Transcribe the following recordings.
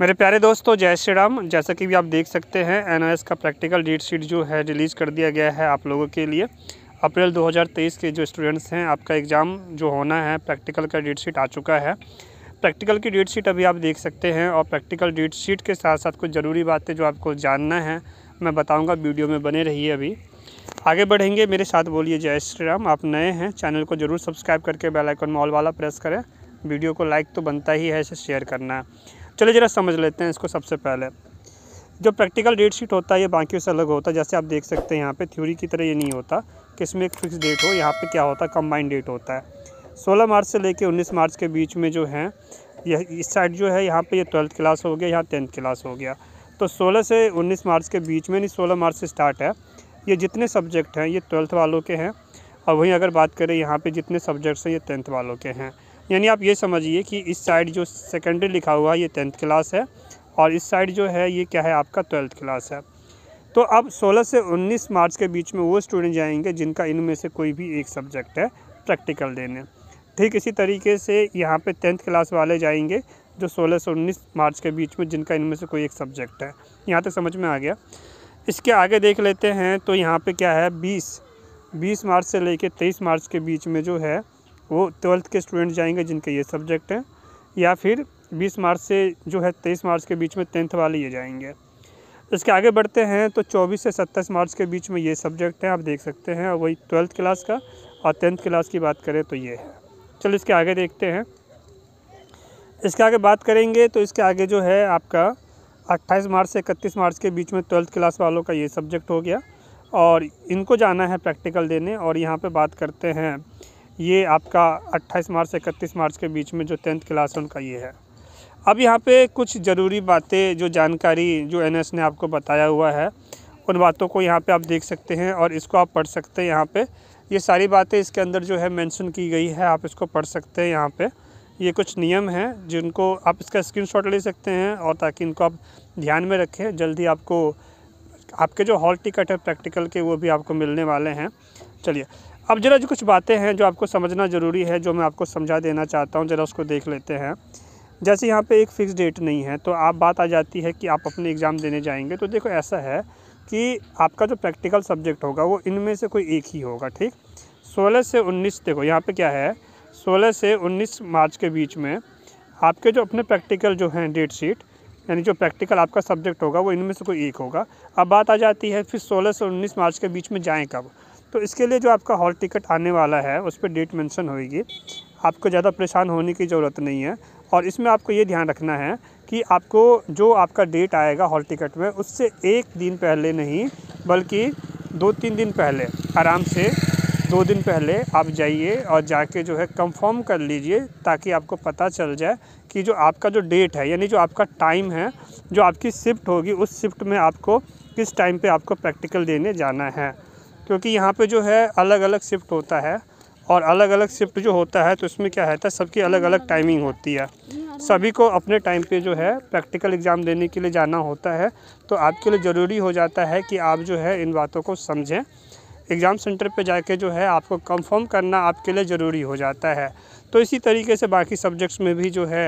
मेरे प्यारे दोस्तों जय श्री राम जैसा कि भी आप देख सकते हैं एनओएस का प्रैक्टिकल डेट शीट जो है रिलीज़ कर दिया गया है आप लोगों के लिए अप्रैल 2023 के जो स्टूडेंट्स हैं आपका एग्ज़ाम जो होना है प्रैक्टिकल का डेट शीट आ चुका है प्रैक्टिकल की डेट शीट अभी आप देख सकते हैं और प्रैक्टिकल डेट शीट के साथ साथ कुछ ज़रूरी बातें जो आपको जानना है मैं बताऊँगा वीडियो में बने रहिए अभी आगे बढ़ेंगे मेरे साथ बोलिए जय श्री राम आप नए हैं चैनल को ज़रूर सब्सक्राइब करके बेलाइकन मॉल वाला प्रेस करें वीडियो को लाइक तो बनता ही है इसे शेयर करना है चलिए ज़रा समझ लेते हैं इसको सबसे पहले जो प्रैक्टिकल डेट शीट होता है ये बाकी से अलग होता है जैसे आप देख सकते हैं यहाँ पे थ्योरी की तरह ये नहीं होता कि इसमें एक फिक्स डेट हो यहाँ पे क्या होता है कम्बाइंड डेट होता है 16 मार्च से लेके 19 मार्च के बीच में जो है यह इस साइड जो है यहाँ पे ये ट्वेल्थ क्लास हो गया यहाँ टेंथ क्लास हो गया तो सोलह से उन्नीस मार्च के बीच में नहीं सोलह मार्च से स्टार्ट है ये जितने सब्जेक्ट हैं ये ट्वेल्थ वालों के हैं और वहीं अगर बात करें यहाँ पर जितने सब्जेक्ट्स हैं ये टेंथ वालों के हैं यानी आप ये समझिए कि इस साइड जो सेकेंडरी लिखा हुआ है ये टेंथ क्लास है और इस साइड जो है ये क्या है आपका ट्वेल्थ क्लास है तो अब 16 से 19 मार्च के बीच में वो स्टूडेंट जाएंगे जिनका इनमें से कोई भी एक सब्जेक्ट है प्रैक्टिकल देने ठीक इसी तरीके से यहाँ पे टेंथ क्लास वाले जाएंगे जो 16 से 19 मार्च के बीच में जिनका इनमें से कोई एक सब्जेक्ट है यहाँ तक समझ में आ गया इसके आगे देख लेते हैं तो यहाँ पर क्या है बीस बीस मार्च से लेके तेईस मार्च के बीच में जो है वो ट्वेल्थ के स्टूडेंट जाएंगे जिनके ये सब्जेक्ट हैं या फिर बीस मार्च से जो है तेईस मार्च के बीच में टेंथ वाले ये जाएंगे इसके आगे बढ़ते हैं तो 24 से 27 मार्च के बीच में ये सब्जेक्ट हैं आप देख सकते हैं और वही ट्वेल्थ क्लास का और टेंथ क्लास की बात करें तो ये है चलो इसके आगे देखते हैं इसके आगे बात करेंगे तो इसके आगे जो है आपका 28 मार्च से 31 मार्च के बीच में ट्वेल्थ क्लास वालों का ये सब्जेक्ट हो गया और इनको जाना है प्रैक्टिकल देने और यहाँ पर बात करते हैं ये आपका 28 मार्च से 31 मार्च के बीच में जो टेंथ क्लास है उनका ये है अब यहाँ पे कुछ ज़रूरी बातें जो जानकारी जो एनएस ने आपको बताया हुआ है उन बातों को यहाँ पे आप देख सकते हैं और इसको आप पढ़ सकते हैं यहाँ पे ये सारी बातें इसके अंदर जो है मेंशन की गई है आप इसको पढ़ सकते हैं यहाँ पे ये कुछ नियम हैं जिनको आप इसका स्क्रीन ले सकते हैं और ताकि इनको आप ध्यान में रखें जल्दी आपको आपके जो हॉल टिकट है प्रैक्टिकल के वो भी आपको मिलने वाले हैं चलिए अब ज़रा जो कुछ बातें हैं जो आपको समझना ज़रूरी है जो मैं आपको समझा देना चाहता हूँ ज़रा उसको देख लेते हैं जैसे यहाँ पे एक फ़िक्स डेट नहीं है तो आप बात आ जाती है कि आप अपने एग्ज़ाम देने जाएंगे तो देखो ऐसा है कि आपका जो प्रैक्टिकल सब्जेक्ट होगा वो इनमें से कोई एक ही होगा ठीक सोलह से उन्नीस देखो यहाँ पर क्या है सोलह से उन्नीस मार्च के बीच में आपके जो अपने प्रैक्टिकल जो हैं डेट शीट यानी जो प्रैक्टिकल आपका सब्जेक्ट होगा वो इनमें से कोई एक होगा अब बात आ जाती है फिर सोलह से उन्नीस मार्च के बीच में जाएँ कब तो इसके लिए जो आपका हॉल टिकट आने वाला है उस पर डेट मेंशन होगी आपको ज़्यादा परेशान होने की ज़रूरत नहीं है और इसमें आपको ये ध्यान रखना है कि आपको जो आपका डेट आएगा हॉल टिकट में उससे एक दिन पहले नहीं बल्कि दो तीन दिन पहले आराम से दो दिन पहले आप जाइए और जाके जो है कंफर्म कर लीजिए ताकि आपको पता चल जाए कि जो आपका जो डेट है यानी जो आपका टाइम है जो आपकी शिफ्ट होगी उस शिफ्ट में आपको किस टाइम पे आपको प्रैक्टिकल देने जाना है क्योंकि यहाँ पे जो है अलग अलग शिफ्ट होता है और अलग अलग शिफ्ट जो होता है तो इसमें क्या रहता है तो सबकी अलग अलग टाइमिंग होती है सभी को अपने टाइम पे जो है प्रैक्टिकल एग्ज़ाम देने के लिए जाना होता है तो आपके लिए ज़रूरी हो जाता है कि आप जो है इन बातों को समझें एग्ज़ाम सेंटर पे जाके जो है आपको कंफर्म करना आपके लिए ज़रूरी हो जाता है तो इसी तरीके से बाकी सब्जेक्ट्स में भी जो है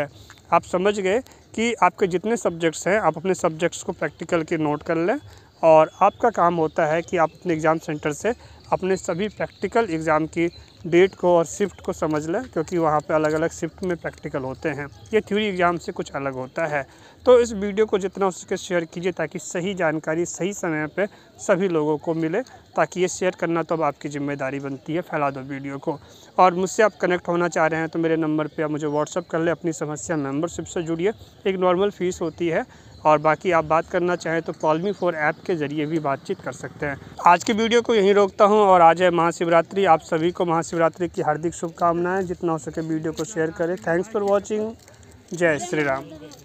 आप समझ गए कि आपके जितने सब्जेक्ट्स हैं आप अपने सब्जेक्ट्स को प्रैक्टिकल के नोट कर लें और आपका काम होता है कि आप अपने एग्ज़ाम सेंटर से अपने सभी प्रैक्टिकल एग्ज़ाम की डेट को और शिफ्ट को समझ लें क्योंकि वहाँ पे अलग अलग शिफ्ट में प्रैक्टिकल होते हैं ये थ्योरी एग्ज़ाम से कुछ अलग होता है तो इस वीडियो को जितना उसके शेयर कीजिए ताकि सही जानकारी सही समय पर सभी लोगों को मिले ताकि ये शेयर करना तो अब आपकी ज़िम्मेदारी बनती है फैला दो वीडियो को और मुझसे आप कनेक्ट होना चाह रहे हैं तो मेरे नंबर पर आप मुझे व्हाट्सअप कर ले अपनी समस्या मेम्बरशिप से जुड़िए एक नॉर्मल फ़ीस होती है और बाकी आप बात करना चाहें तो कॉलमी फोर ऐप के ज़रिए भी बातचीत कर सकते हैं आज की वीडियो को यहीं रोकता हूँ और आज है महाशिवरात्रि आप सभी को महाशिव शिवरात्रि की हार्दिक शुभकामनाएं जितना हो सके वीडियो को शेयर करें थैंक्स फॉर वॉचिंग जय श्री राम